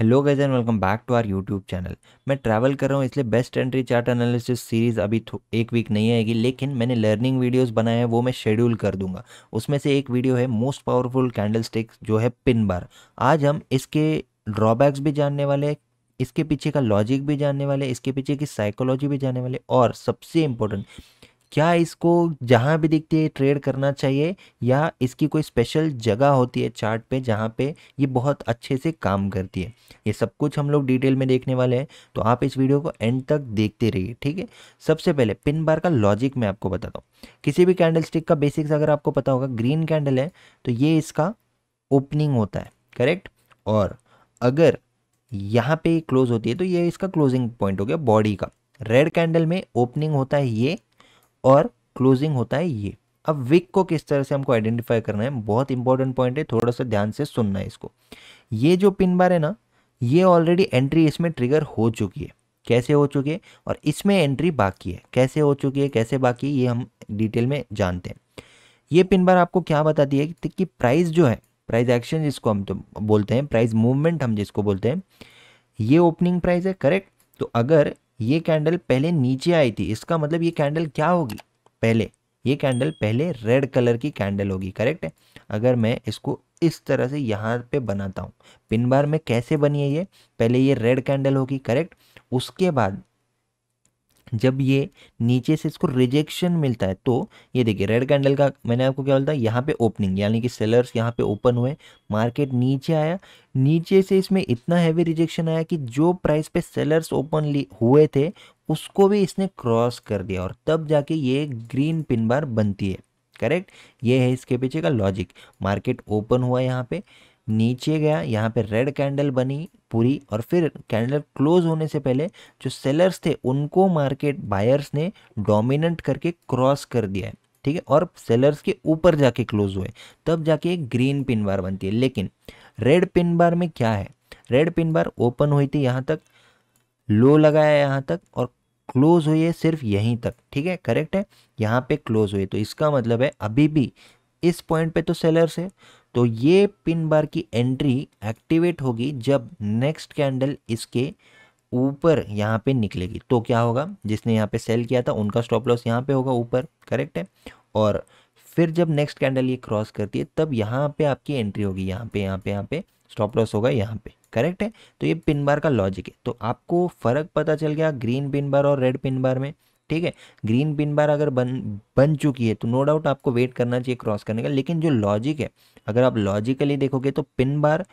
hello guys and welcome back to our YouTube channel मैं travel कर रहा हूँ इसलिए best entry chart analysis series अभी एक वीक नहीं आएगी लेकिन मैंने लर्निंग वीडियोस बनाए हैं वो मैं शेड्यूल कर दूंगा उसमें से एक वीडियो है मोस्ट पावरफुल कैंडलस्टिक जो है पिन बार आज हम इसके ड्रॉबैक्स भी जानने वाले इसके पीछे का लॉजिक भी जानने वाले इसके पीछे की साइकोलॉजी भी जानने वाले और सबसे इम्पोर्टेंट क्या इसको जहाँ भी दिखती है ट्रेड करना चाहिए या इसकी कोई स्पेशल जगह होती है चार्ट पे जहाँ पे ये बहुत अच्छे से काम करती है ये सब कुछ हम लोग डिटेल में देखने वाले हैं तो आप इस वीडियो को एंड तक देखते रहिए ठीक है सबसे पहले पिन बार का लॉजिक मैं आपको बताता हूँ किसी भी कैंडल स्टिक का बेसिक्स अगर आपको पता होगा ग्रीन कैंडल है तो ये इसका ओपनिंग होता है करेक्ट और अगर यहाँ पे क्लोज होती है तो ये इसका क्लोजिंग पॉइंट हो गया बॉडी का रेड कैंडल में ओपनिंग होता है ये और क्लोजिंग होता है ये अब विक को किस तरह से हमको आइडेंटिफाई करना है बहुत इंपॉर्टेंट पॉइंट है थोड़ा सा ध्यान से सुनना है इसको ये जो पिन बार है ना ये ऑलरेडी एंट्री इसमें ट्रिगर हो चुकी है कैसे हो चुकी है और इसमें एंट्री बाकी है कैसे हो चुकी है कैसे बाकी है ये हम डिटेल में जानते हैं ये पिन बार आपको क्या बताती है कि, कि प्राइस जो है प्राइस एक्शन जिसको हम तो बोलते हैं प्राइस मूवमेंट हम जिसको बोलते हैं ये ओपनिंग प्राइस है करेक्ट तो अगर ये कैंडल पहले नीचे आई थी इसका मतलब ये कैंडल क्या होगी पहले ये कैंडल पहले रेड कलर की कैंडल होगी करेक्ट है अगर मैं इसको इस तरह से यहाँ पे बनाता हूँ पिन बार में कैसे बनी है ये पहले ये रेड कैंडल होगी करेक्ट उसके बाद जब ये नीचे से इसको रिजेक्शन मिलता है तो ये देखिए रेड कैंडल का मैंने आपको क्या बोलता है यहाँ पे ओपनिंग यानी कि सेलर्स यहाँ पे ओपन हुए मार्केट नीचे आया नीचे से इसमें इतना हैवी रिजेक्शन आया कि जो प्राइस पे सेलर्स ओपन हुए थे उसको भी इसने क्रॉस कर दिया और तब जाके ये ग्रीन पिन बार बनती है करेक्ट ये है इसके पीछे का लॉजिक मार्केट ओपन हुआ यहाँ पे नीचे गया यहाँ पे रेड कैंडल बनी पूरी और फिर कैंडल क्लोज होने से पहले जो सेलर्स थे उनको मार्केट बायर्स ने डोमिनेंट करके क्रॉस कर दिया है ठीक है और सेलर्स के ऊपर जाके क्लोज हुए तब जाके एक ग्रीन पिन बार बनती है लेकिन रेड पिन बार में क्या है रेड पिन बार ओपन हुई थी यहाँ तक लो लगाया यहाँ तक और क्लोज हुई है सिर्फ यहीं तक ठीक है करेक्ट है यहाँ पे क्लोज हुई तो इसका मतलब है अभी भी इस पॉइंट पे तो सेलर्स है तो ये पिन बार की एंट्री एक्टिवेट होगी जब नेक्स्ट कैंडल इसके ऊपर यहाँ पे निकलेगी तो क्या होगा जिसने यहाँ पे सेल किया था उनका स्टॉप लॉस यहाँ पे होगा ऊपर करेक्ट है और फिर जब नेक्स्ट कैंडल ये क्रॉस करती है तब यहाँ पे आपकी एंट्री होगी यहाँ पे यहाँ पे यहाँ पे स्टॉप लॉस होगा यहाँ पे करेक्ट है तो ये पिन बार का लॉजिक है तो आपको फ़र्क पता चल गया ग्रीन पिन बार और रेड पिन बार में ठीक है ग्रीन पिन बार अगर बन बन चुकी है तो नो डाउट आपको वेट करना चाहिए क्रॉस करने का लेकिन जो लॉजिक है अगर आप लॉजिकली देखोगे तो पिन बार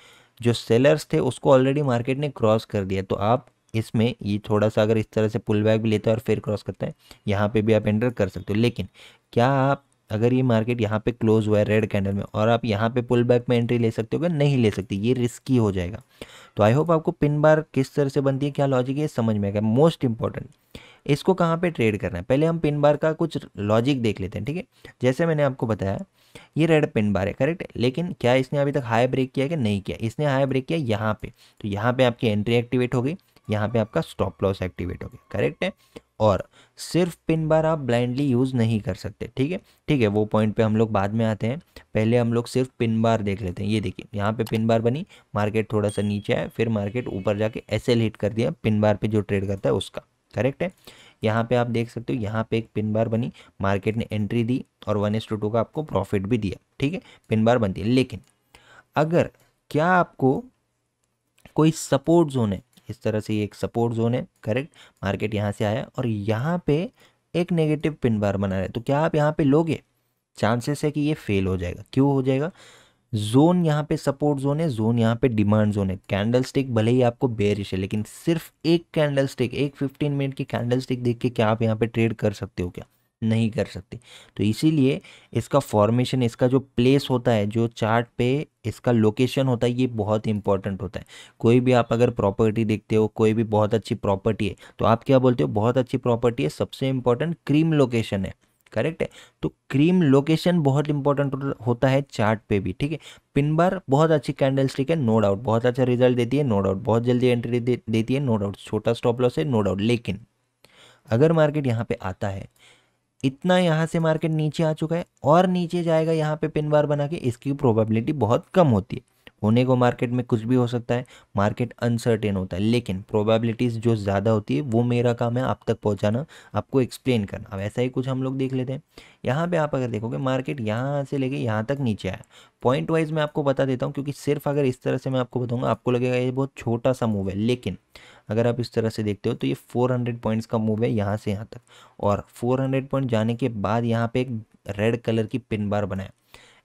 जो सेलर्स थे उसको ऑलरेडी मार्केट ने क्रॉस कर दिया तो आप इसमें ये थोड़ा सा अगर इस तरह से पुल बैक भी लेते हैं और फिर क्रॉस करते हैं यहाँ पे भी आप एंटर कर सकते हो लेकिन क्या आप अगर ये मार्केट यहाँ पे क्लोज हुआ है रेड कैंडल में और आप यहाँ पे पुल बैक में एंट्री ले सकते हो क्या नहीं ले सकते ये रिस्की हो जाएगा तो आई होप आपको पिन बार किस तरह से बनती है क्या लॉजिक है समझ में आएगा मोस्ट इंपॉर्टेंट इसको कहाँ पे ट्रेड करना है पहले हम पिन बार का कुछ लॉजिक देख लेते हैं ठीक है जैसे मैंने आपको बताया ये रेड पिन बार है करेक्ट लेकिन क्या इसने अभी तक हाई ब्रेक किया कि नहीं किया इसने हाई ब्रेक किया यहाँ पे तो यहाँ पे आपकी एंट्री एक्टिवेट होगी यहाँ पे आपका स्टॉप लॉस एक्टिवेट हो गया करेक्ट है और सिर्फ पिन बार आप ब्लाइंडली यूज़ नहीं कर सकते ठीक है ठीक है वो पॉइंट पे हम लोग बाद में आते हैं पहले हम लोग सिर्फ पिन बार देख लेते हैं ये देखिए यहाँ पे पिन बार बनी मार्केट थोड़ा सा नीचे आया फिर मार्केट ऊपर जाके एस हिट कर दिया पिन बार पे जो ट्रेड करता है उसका करेक्ट है यहाँ पे आप देख सकते हो यहाँ पे एक पिन बार बनी मार्केट ने एंट्री दी और वन एस टू टू का आपको प्रॉफिट भी दिया ठीक है पिन बार बनती है लेकिन अगर क्या आपको कोई सपोर्ट जोन है इस तरह से ये एक सपोर्ट जोन है करेक्ट मार्केट यहाँ से आया और यहाँ पे एक नेगेटिव पिन बार बना रहे तो क्या आप यहाँ पे लोगे चांसेस है कि ये फेल हो जाएगा क्यों हो जाएगा जोन यहाँ पे सपोर्ट जोन है जोन यहाँ पे डिमांड जोन है कैंडल स्टिक भले ही आपको बेरिश है लेकिन सिर्फ एक कैंडल स्टिक एक फिफ्टीन मिनट की कैंडल स्टिक देख के क्या आप यहाँ पे ट्रेड कर सकते हो क्या नहीं कर सकते तो इसीलिए इसका फॉर्मेशन इसका जो प्लेस होता है जो चार्ट पे इसका लोकेशन होता है ये बहुत इंपॉर्टेंट होता है कोई भी आप अगर प्रॉपर्टी देखते हो कोई भी बहुत अच्छी प्रॉपर्टी है तो आप क्या बोलते हो बहुत अच्छी प्रॉपर्टी है सबसे इंपॉर्टेंट क्रीम लोकेशन है करेक्ट है तो क्रीम लोकेशन बहुत इंपॉर्टेंट होता है चार्ट पे भी ठीक है पिन बार बहुत अच्छी कैंडल स्टिक है नो डाउट बहुत अच्छा रिजल्ट देती है नो डाउट बहुत जल्दी एंट्री दे, देती है नो डाउट छोटा स्टॉप लॉस है नो डाउट लेकिन अगर मार्केट यहाँ पे आता है इतना यहाँ से मार्केट नीचे आ चुका है और नीचे जाएगा यहाँ पे पिन बार बना के इसकी प्रोबेबिलिटी बहुत कम होती है होने को मार्केट में कुछ भी हो सकता है मार्केट अनसर्टेन होता है लेकिन प्रोबेबिलिटीज़ जो ज़्यादा होती है वो मेरा काम है आप तक पहुँचाना आपको एक्सप्लेन करना अब ऐसा ही कुछ हम लोग देख लेते हैं यहाँ पे आप अगर देखोगे मार्केट यहाँ से लेके यहाँ तक नीचे आया पॉइंट वाइज मैं आपको बता देता हूँ क्योंकि सिर्फ अगर इस तरह से मैं आपको बताऊँगा आपको लगेगा ये बहुत छोटा सा मूव है लेकिन अगर आप इस तरह से देखते हो तो ये 400 पॉइंट्स का मूव है यहाँ से यहाँ तक और 400 पॉइंट जाने के बाद यहाँ पे एक रेड कलर की पिन बार बनाया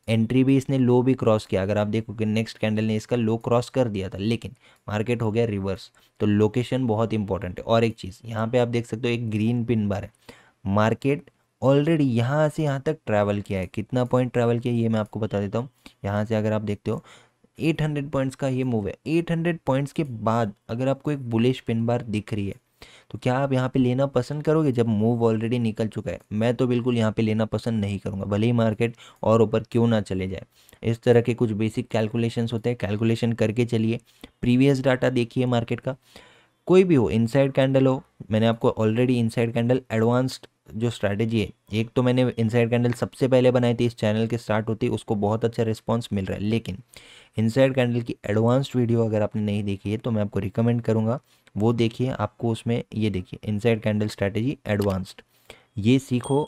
एंट्री भी इसने लो भी क्रॉस किया अगर आप देखोगे नेक्स्ट कैंडल ने इसका लो क्रॉस कर दिया था लेकिन मार्केट हो गया रिवर्स तो लोकेशन बहुत इंपॉर्टेंट है और एक चीज़ यहाँ पे आप देख सकते हो एक ग्रीन पिन बार है मार्केट ऑलरेडी यहाँ से यहाँ तक ट्रैवल किया है कितना पॉइंट ट्रैवल किया ये मैं आपको बता देता हूँ यहाँ से अगर आप देखते हो 800 पॉइंट्स का ये मूव है 800 पॉइंट्स के बाद अगर आपको एक बुलिश पिन बार दिख रही है तो क्या आप यहाँ पे लेना पसंद करोगे जब मूव ऑलरेडी निकल चुका है मैं तो बिल्कुल यहाँ पे लेना पसंद नहीं करूँगा भले ही मार्केट और ऊपर क्यों ना चले जाए इस तरह के कुछ बेसिक कैलकुलेशंस होते हैं कैलकुलेशन करके चलिए प्रीवियस डाटा देखिए मार्केट का कोई भी हो इनसाइड कैंडल हो मैंने आपको ऑलरेडी इनसाइड कैंडल एडवांस्ड जो स्ट्रैटेजी है एक तो मैंने इनसाइड कैंडल सबसे पहले बनाई थी इस चैनल के स्टार्ट होती उसको बहुत अच्छा रिस्पॉन्स मिल रहा है लेकिन इनसाइड कैंडल की एडवांस्ड वीडियो अगर आपने नहीं देखी है तो मैं आपको रिकमेंड करूँगा वो देखिए आपको उसमें ये देखिए इनसाइड कैंडल स्ट्रैटेजी एडवांस्ड ये सीखो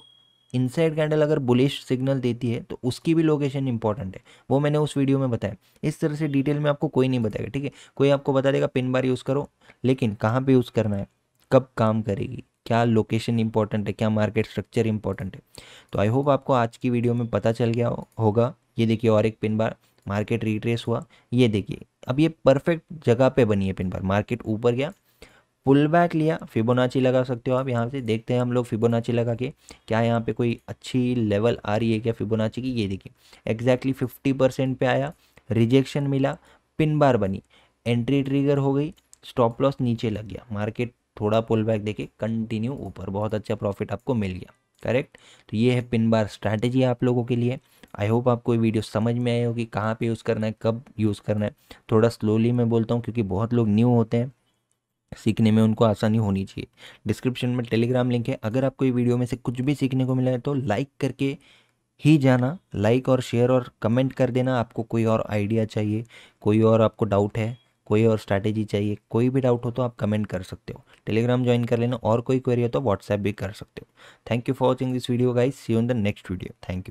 इनसाइड कैंडल अगर बुलिश सिग्नल देती है तो उसकी भी लोकेशन इंपॉर्टेंट है वो मैंने उस वीडियो में बताया इस तरह से डिटेल में आपको कोई नहीं बताएगा ठीक है कोई आपको बता देगा पिन बार यूज़ करो लेकिन कहाँ पे यूज़ करना है कब काम करेगी क्या लोकेशन इंपॉर्टेंट है क्या मार्केट स्ट्रक्चर इंपॉर्टेंट है तो आई होप आपको आज की वीडियो में पता चल गया होगा ये देखिए और एक पिन बार मार्केट रिट्रेस हुआ ये देखिए अब ये परफेक्ट जगह पे बनी है पिन बार मार्केट ऊपर गया पुल बैक लिया फिबोनाची लगा सकते हो आप यहाँ से देखते हैं हम लोग फिबोनाची लगा के क्या यहाँ पे कोई अच्छी लेवल आ रही है क्या फिबोनाची की ये देखिए एग्जैक्टली फिफ्टी परसेंट पे आया रिजेक्शन मिला पिन बार बनी एंट्री ट्रिगर हो गई स्टॉप लॉस नीचे लग गया मार्केट थोड़ा पुल बैक देखिए कंटिन्यू ऊपर बहुत अच्छा प्रॉफिट आपको मिल गया करेक्ट तो ये है पिन बार स्ट्रैटेजी आप लोगों के लिए आई होप आपको ये वीडियो समझ में आई होगी कहाँ पे यूज़ करना है कब यूज़ करना है थोड़ा स्लोली मैं बोलता हूँ क्योंकि बहुत लोग न्यू होते हैं सीखने में उनको आसानी होनी चाहिए डिस्क्रिप्शन में टेलीग्राम लिंक है अगर आपको ये वीडियो में से कुछ भी सीखने को मिला है तो लाइक करके ही जाना लाइक और शेयर और कमेंट कर देना आपको कोई और आइडिया चाहिए कोई और आपको डाउट है कोई और स्ट्रैटेजी चाहिए कोई भी डाउट हो तो आप कमेंट कर सकते हो टेलीग्राम ज्वाइन कर लेना और कोई क्वेरी हो तो व्हाट्सएप भी कर सकते हो thank you for watching this video guys see on the next video thank you